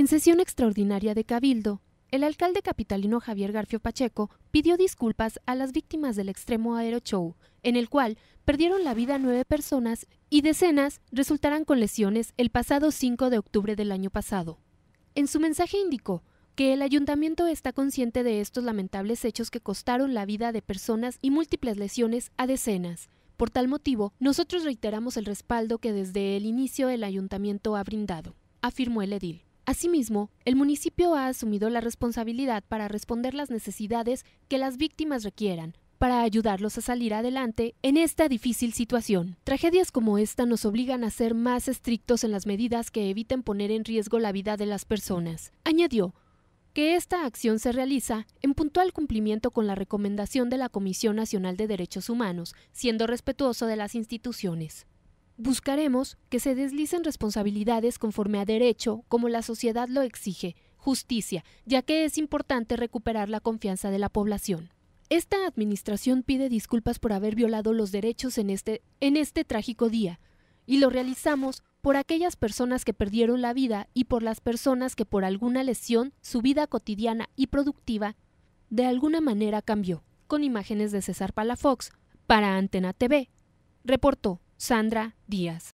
En sesión extraordinaria de Cabildo, el alcalde capitalino Javier Garfio Pacheco pidió disculpas a las víctimas del extremo aeroshow, en el cual perdieron la vida nueve personas y decenas resultarán con lesiones el pasado 5 de octubre del año pasado. En su mensaje indicó que el ayuntamiento está consciente de estos lamentables hechos que costaron la vida de personas y múltiples lesiones a decenas. Por tal motivo, nosotros reiteramos el respaldo que desde el inicio el ayuntamiento ha brindado, afirmó el edil. Asimismo, el municipio ha asumido la responsabilidad para responder las necesidades que las víctimas requieran, para ayudarlos a salir adelante en esta difícil situación. Tragedias como esta nos obligan a ser más estrictos en las medidas que eviten poner en riesgo la vida de las personas. Añadió que esta acción se realiza en puntual cumplimiento con la recomendación de la Comisión Nacional de Derechos Humanos, siendo respetuoso de las instituciones. Buscaremos que se deslicen responsabilidades conforme a derecho, como la sociedad lo exige, justicia, ya que es importante recuperar la confianza de la población. Esta administración pide disculpas por haber violado los derechos en este, en este trágico día, y lo realizamos por aquellas personas que perdieron la vida y por las personas que por alguna lesión su vida cotidiana y productiva de alguna manera cambió. Con imágenes de César Palafox, para Antena TV, reportó Sandra Díaz.